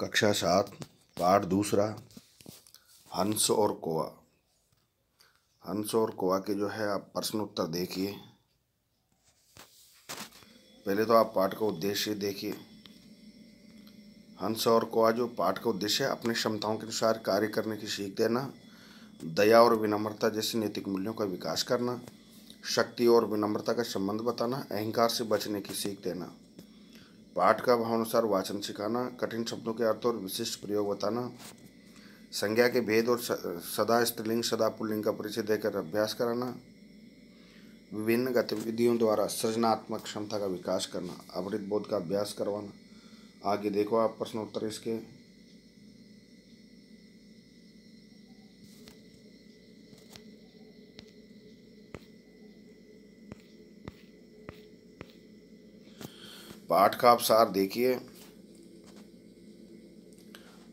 कक्षा सात पाठ दूसरा हंस और कोवा हंस और कोवा के जो है आप प्रश्न उत्तर देखिए पहले तो आप पाठ का उद्देश्य देखिए हंस और कोवा जो पाठ का उद्देश्य है अपनी क्षमताओं के अनुसार कार्य करने की सीख देना दया और विनम्रता जैसे नैतिक मूल्यों का विकास करना शक्ति और विनम्रता का संबंध बताना अहंकार से बचने की सीख देना पाठ का भावानुसार वाचन सिखाना कठिन शब्दों के अर्थ और विशिष्ट प्रयोग बताना संज्ञा के भेद और सदा स्त्रीलिंग सदा पुल्लिंग का परिचय देकर अभ्यास कराना विभिन्न गतिविधियों द्वारा सृजनात्मक क्षमता का विकास करना अवृत बोध का अभ्यास करवाना आगे देखो आप प्रश्नोत्तर इसके पाठ का आप सार देखिए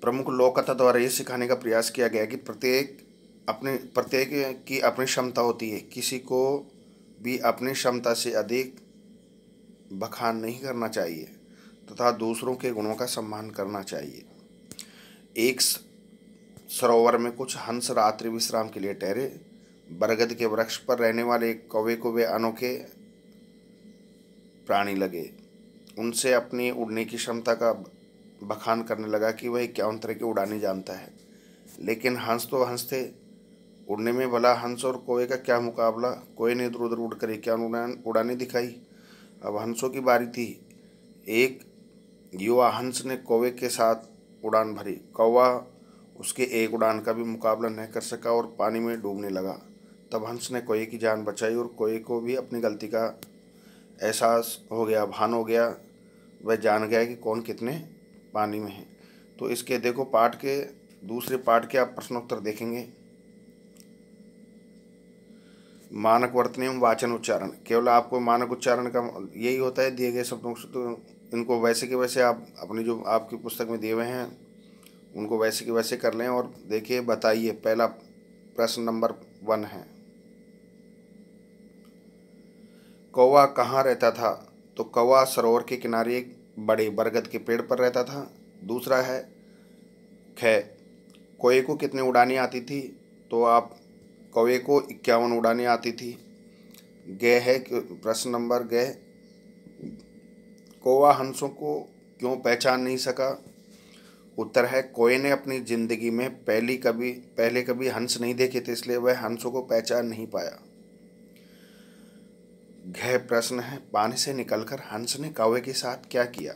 प्रमुख लोक कथा द्वारा ये सिखाने का प्रयास किया गया कि प्रत्येक अपने प्रत्येक की अपनी क्षमता होती है किसी को भी अपनी क्षमता से अधिक बखान नहीं करना चाहिए तथा तो दूसरों के गुणों का सम्मान करना चाहिए एक सरोवर में कुछ हंस रात्रि विश्राम के लिए ठहरे बरगद के वृक्ष पर रहने वाले कौवे को वे अनोखे प्राणी लगे उनसे अपनी उड़ने की क्षमता का बखान करने लगा कि वह क्या तरह की उड़ाने जानता है लेकिन हंस तो हंस थे उड़ने में भला हंस और कोए का क्या मुकाबला कोए ने इधर उधर उड़कर एक उड़ान उड़ाने दिखाई अब हंसों की बारी थी एक युवा हंस ने कोवे के साथ उड़ान भरी कौवा उसके एक उड़ान का भी मुकाबला नहीं कर सका और पानी में डूबने लगा तब हंस ने कोए की जान बचाई और कोए को भी अपनी गलती का एहसास हो गया भान हो गया वह जान गया कि कौन कितने पानी में है तो इसके देखो पाठ के दूसरे पाठ के आप प्रश्नोत्तर देखेंगे मानक वर्तन एवं वाचन उच्चारण केवल आपको मानक उच्चारण का यही होता है दिए गए शब्दों से तो इनको वैसे के वैसे आप अपने जो आपकी पुस्तक में दिए हुए हैं उनको वैसे के वैसे कर लें और देखिए बताइए पहला प्रश्न नंबर वन है कौवा कहाँ रहता था तो कौवा सरोवर के किनारे एक बड़े बरगद के पेड़ पर रहता था दूसरा है ख कोए को कितने उड़ाने आती थी तो आप कौए को इक्यावन उड़ाने आती थी गह है प्रश्न नंबर गह कौवा हंसों को क्यों पहचान नहीं सका उत्तर है कोए ने अपनी ज़िंदगी में पहली कभी पहले कभी हंस नहीं देखे थे इसलिए वह हंसों को पहचान नहीं पाया गह प्रश्न है पानी से निकलकर हंस ने कौवे के साथ क्या किया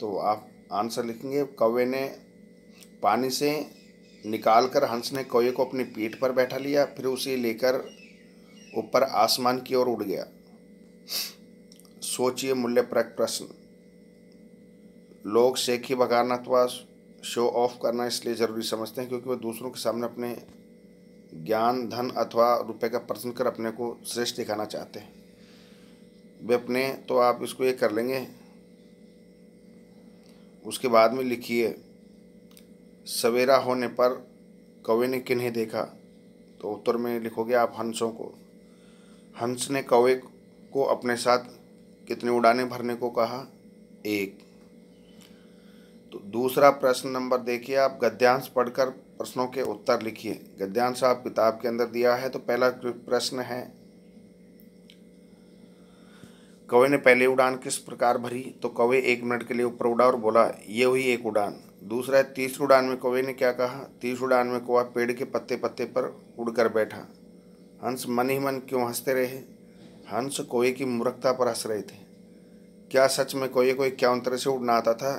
तो आप आंसर लिखेंगे कौवे ने पानी से निकाल कर हंस ने कौवे को अपनी पीठ पर बैठा लिया फिर उसे लेकर ऊपर आसमान की ओर उड़ गया सोचिए मूल्यप्रक प्रश्न लोग शेखी बगाना अथवा शो ऑफ करना इसलिए ज़रूरी समझते हैं क्योंकि वह दूसरों के सामने अपने ज्ञान धन अथवा रुपए का प्रश्न कर अपने को श्रेष्ठ दिखाना चाहते हैं अपने तो आप इसको ये कर लेंगे उसके बाद में लिखिए सवेरा होने पर कौवे ने किन्हें देखा तो उत्तर में लिखोगे आप हंसों को हंस ने कौवे को अपने साथ कितने उड़ाने भरने को कहा एक तो दूसरा प्रश्न नंबर देखिए आप गद्यांश पढ़कर प्रश्नों के उत्तर लिखिए गद्यांश आप किताब के अंदर दिया है तो पहला प्रश्न है कवे ने पहले उड़ान किस प्रकार भरी तो कवे एक मिनट के लिए ऊपर उड़ा और बोला ये हुई एक उड़ान दूसरा है तीसरी उड़ान में कवे ने क्या कहा तीसरी उड़ान में कौवा पेड़ के पत्ते पत्ते पर उड़कर बैठा हंस मन ही मन क्यों हंसते रहे हंस कोए की मूर्खता पर हंस रहे थे क्या सच में कोए को इक्यावन तरह से उड़ना आता था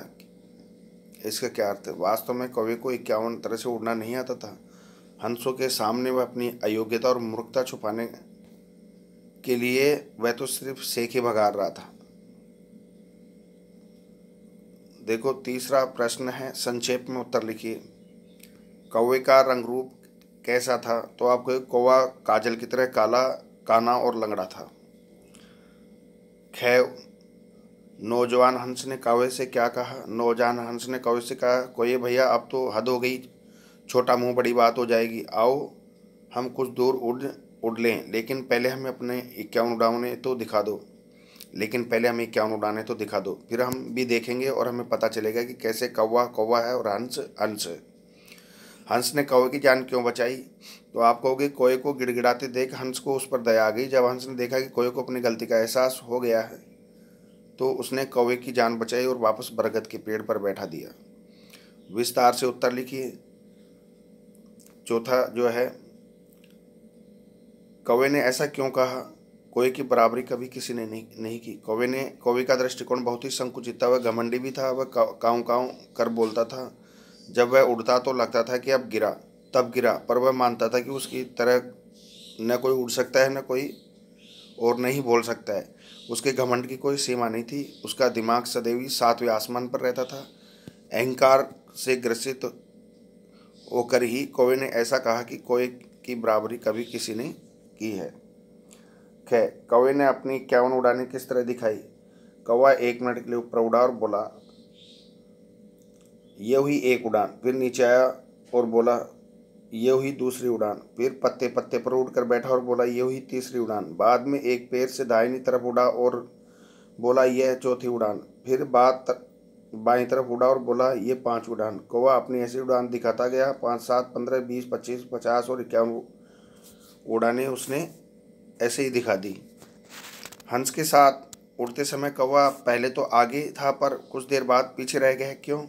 इसका क्या अर्थ है वास्तव में कौवे को इक्यावन तरह से उड़ना नहीं आता था हंसों के सामने वह अपनी अयोग्यता और मूर्खता छुपाने के लिए वह तो सिर्फ ही भगाड़ रहा था देखो तीसरा प्रश्न है संक्षेप में उत्तर लिखिए कौवे का रंग रूप कैसा था तो आपको कौवा काजल की तरह काला काना और लंगड़ा था खैव नौजवान हंस ने कौवे से क्या कहा नौजवान हंस ने कौवे से कहा कोई भैया अब तो हद हो गई छोटा मुंह बड़ी बात हो जाएगी आओ हम कुछ दूर उड़ उड़ लें लेकिन पहले हमें अपने इक्यावन उड़ाने तो दिखा दो लेकिन पहले हमें इक्यावन उड़ाने तो दिखा दो फिर हम भी देखेंगे और हमें पता चलेगा कि कैसे कौवा कौवा है और हंस हंस हंस ने कौवे की जान क्यों बचाई तो आप कहोगे कोए को गिड़गिड़ाते देख हंस को उस पर दया आ गई जब हंस ने देखा कि कोए को अपनी गलती का एहसास हो गया है तो उसने कौवे की जान बचाई और वापस बरगद के पेड़ पर बैठा दिया विस्तार से उत्तर लिखिए चौथा जो है कौवे ने ऐसा क्यों कहा कोई की बराबरी कभी किसी ने नहीं नहीं की कौवे ने कौवे का दृष्टिकोण बहुत ही संकुचित था वह घमंडी भी था वह काव काव कर बोलता था जब वह उड़ता तो लगता था कि अब गिरा तब गिरा पर वह मानता था कि उसकी तरह न कोई उड़ सकता है न कोई और नहीं बोल सकता है उसके घमंड की कोई सीमा नहीं थी उसका दिमाग सदैव ही सातवें आसमान पर रहता था अहंकार से ग्रसित होकर ही कोवे ने ऐसा कहा कि कोई की बराबरी कभी किसी ने की है खे कौवे ने अपनी इक्यावन उड़ाने किस तरह दिखाई कौवा एक मिनट के लिए ऊपर उड़ा और बोला ये हुई एक उड़ान फिर नीचे आया और बोला ये हुई दूसरी उड़ान फिर पत्ते पत्ते पर उड़कर बैठा और बोला ये हुई तीसरी उड़ान बाद में एक पैर से दाहिनी तरफ उड़ा और बोला यह चौथी उड़ान फिर तर, बाई तरफ उड़ा और बोला ये पांच उड़ान कौवा अपनी ऐसी उड़ान दिखाता गया पाँच सात पंद्रह बीस पच्चीस पचास और इक्यावन उड़ाने उसने ऐसे ही दिखा दी हंस के साथ उड़ते समय कौवा पहले तो आगे था पर कुछ देर बाद पीछे रह गया क्यों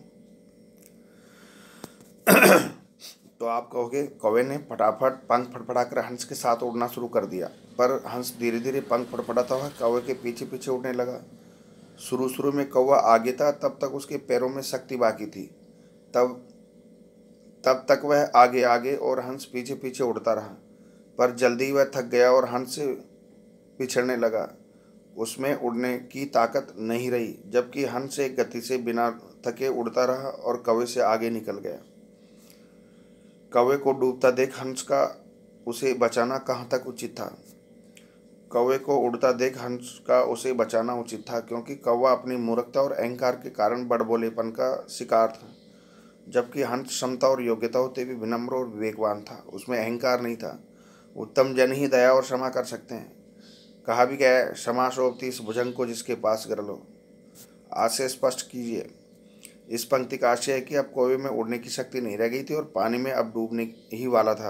तो आप कहोगे कौवे ने फटाफट पंख फड़फड़ाकर हंस के साथ उड़ना शुरू कर दिया पर हंस धीरे धीरे पंख फड़फड़ाता हुआ कौवे के पीछे पीछे उड़ने लगा शुरू शुरू में कौवा आगे था तब तक उसके पैरों में शक्ति बाकी थी तब तब तक वह आगे आगे और हंस पीछे पीछे उड़ता रहा पर जल्दी वह थक गया और हंस पिछड़ने लगा उसमें उड़ने की ताकत नहीं रही जबकि हंस एक गति से बिना थके उड़ता रहा और कवे से आगे निकल गया कवे को डूबता देख हंस का उसे बचाना कहाँ तक उचित था कौवे को उड़ता देख हंस का उसे बचाना उचित था क्योंकि कौवा अपनी मूर्खता और अहंकार के कारण बड़बोलेपन का शिकार था जबकि हंस क्षमता और योग्यता होते भी विनम्र और विवेकवान था उसमें अहंकार नहीं था उत्तम जन ही दया और क्षमा कर सकते हैं कहा भी गया है क्षमा शोभती इस भुजंग को जिसके पास कर लो आज से स्पष्ट कीजिए इस पंक्ति का आशय है कि अब कोवे में उड़ने की शक्ति नहीं रह गई थी और पानी में अब डूबने ही वाला था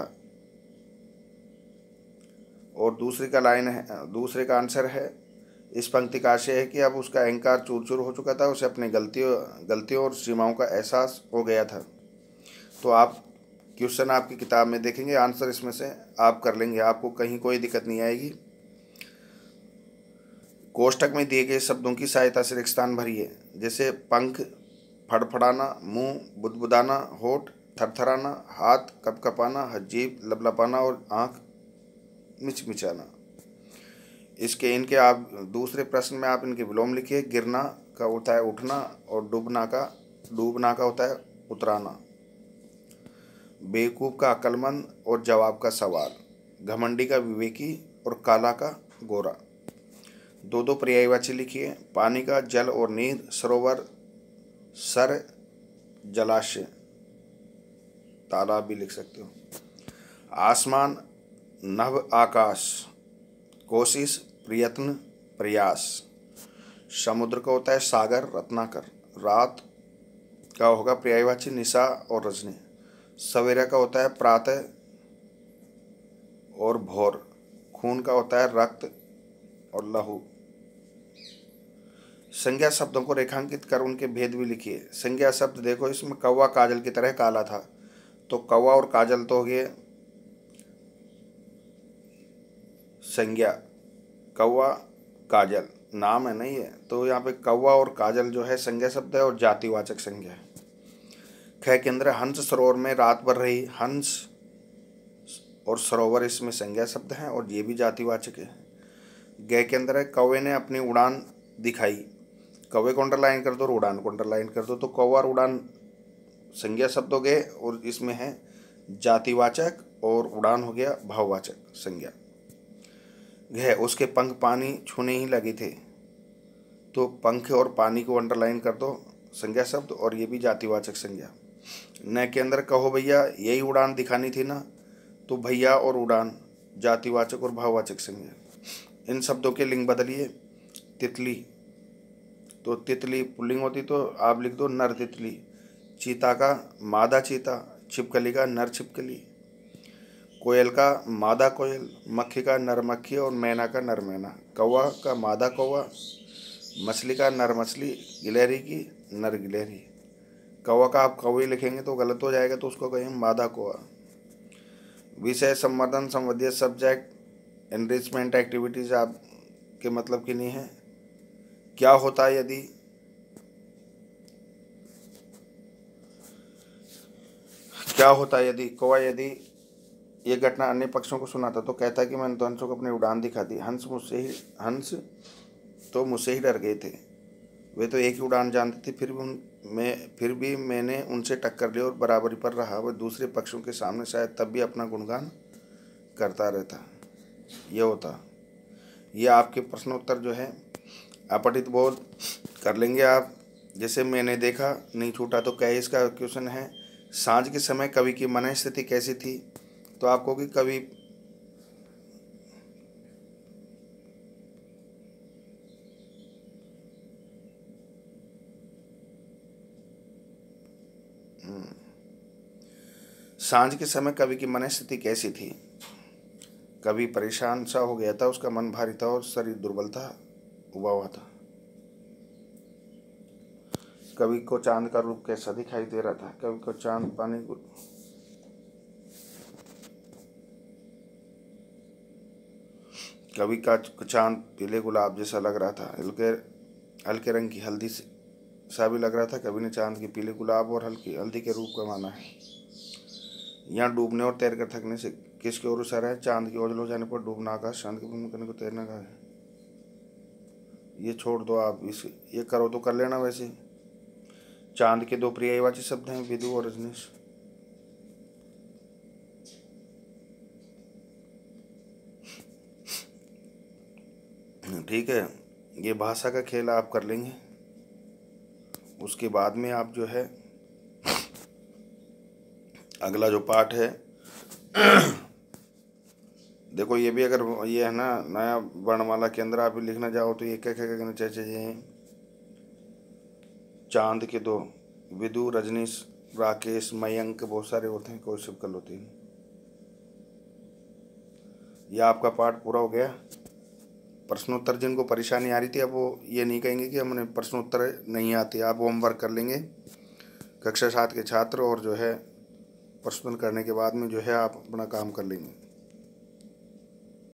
और दूसरे का लाइन है दूसरे का आंसर है इस पंक्ति का आशय है कि अब उसका अहंकार चूर चूर हो चुका था उसे अपनी गलतियों गलतियों और सीमाओं का एहसास हो गया था तो आप क्वेश्चन आपकी किताब में देखेंगे आंसर इसमें से आप कर लेंगे आपको कहीं कोई दिक्कत नहीं आएगी कोष्टक में दिए गए शब्दों की सहायता से रिक्त स्थान भरिए जैसे पंख फड़फड़ाना मुंह बुदबुदाना होठ थरथराना हाथ कपकपाना हजीब लपलपाना और आँख मिचमिचाना इसके इनके आप दूसरे प्रश्न में आप इनके विलोम लिखिए गिरना का होता है उठना और डूबना का डूबना का होता है उतराना बेवकूफ़ का अक्लमंद और जवाब का सवाल घमंडी का विवेकी और काला का गोरा दो दो पर्यायवाची लिखिए पानी का जल और नीर सरोवर सर जलाशय तालाब भी लिख सकते हो आसमान नव आकाश कोशिश प्रयत्न प्रयास समुद्र का होता है सागर रत्नाकर रात का होगा पर्यायवाची निशा और रजनी सवेरे का होता है प्रातः और भोर खून का होता है रक्त और लहू संज्ञा शब्दों को रेखांकित कर उनके भेद भी लिखिए संज्ञा शब्द देखो इसमें कौवा काजल की तरह काला था तो कौवा और काजल तो हो गए संज्ञा कौवा काजल नाम है नहीं है तो यहाँ पे कौवा और काजल जो है संज्ञा शब्द है और जातिवाचक संज्ञा है ख के अंदर हंस सरोवर में रात भर रही हंस और सरोवर इसमें संज्ञा शब्द हैं और ये भी जातिवाचक है गय के अंदर है कौवे ने अपनी उड़ान दिखाई कौवे को अंडरलाइन कर दो और उड़ान को अंडरलाइन कर दो तो कौवा और उड़ान संज्ञा शब्द हो गए और इसमें है जातिवाचक और उड़ान हो गया भाववाचक संज्ञा गह उसके पंख पानी छूने ही लगे थे तो पंख और पानी को अंडरलाइन कर दो संज्ञा शब्द और ये भी जातिवाचक संज्ञा न के अंदर कहो भैया यही उड़ान दिखानी थी ना तो भैया और उड़ान जातिवाचक और भाववाचक संज्ञा इन शब्दों के लिंग बदलिए तितली तो तितली पुल्लिंग होती तो आप लिख दो नर तितली चीता का मादा चीता छिपकली का नर छिपकली कोयल का मादा कोयल मक्खी का नर मक्खी और मैना का नर मैना कौवा का मादा कौवा मछली का नर मछली गिलहरी की नर गिलहरी कौवा का आप कौवे लिखेंगे तो गलत हो जाएगा तो उसको कहेंगे मादा कौवा विषय संवर्धन संबंधित सब्जेक्ट एनरिचमेंट एक्टिविटीज़ आप के मतलब की नहीं है क्या होता है यदि क्या होता है यदि कौवा यदि ये घटना अन्य पक्षों को सुनाता तो कहता कि मैंने तो हंसों को अपनी उड़ान दिखा दी हंस मुझसे ही हंस तो मुझसे ही डर गए थे वे तो एक ही उड़ान जानते थे फिर भी उन मैं फिर भी मैंने उनसे टक्कर ली और बराबरी पर रहा वह दूसरे पक्षों के सामने शायद तब भी अपना गुणगान करता रहता यह होता यह आपके प्रश्नोत्तर जो है अपटित बोध कर लेंगे आप जैसे मैंने देखा नहीं छूटा तो क्या इसका क्वेश्चन है सांझ के समय कवि की मन स्थिति कैसी थी तो आपको कि कवि हम्म। सांझ के समय कवि की मनस्थिति कैसी थी कवि परेशान सा हो गया था उसका मन भारी था और शरीर दुर्बल था उबा हुआ था कवि को चांद का रूप कैसा दिखाई दे रहा था कवि को चांद पानी को कवि का चांद पीले गुलाब जैसा लग रहा था हल्के हल्के रंग की हल्दी से सा भी लग रहा था कभी ने चांद के पीले गुलाब और हल्की हल्दी के रूप का माना है यहाँ डूबने और तैर कर थकने से किसके और सर है चांद के ओझल हो जाने पर डूबना का चांद के भूमि करने को तैरना का है ये छोड़ दो आप इस ये करो तो कर लेना वैसे चांद के दो प्रियवाची शब्द हैं विदु और रजनीश ठीक है ये भाषा का खेल आप कर लेंगे उसके बाद में आप जो है अगला जो पार्ट है देखो ये भी अगर ये है ना नया वर्णमाला के अंदर आप लिखना चाहो तो ये क्या क्या कहना चाहिए चांद के दो विदु रजनीश राकेश मयंक बहुत सारे होते हैं कोई शिवकल होती है यह आपका पार्ट पूरा हो गया प्रश्नोत्तर जिनको परेशानी आ रही थी अब वो ये नहीं कहेंगे कि हमने प्रश्नोत्तर नहीं आते आप होमवर्क कर लेंगे कक्षा सात के छात्र और जो है प्रश्न करने के बाद में जो है आप अपना काम कर लेंगे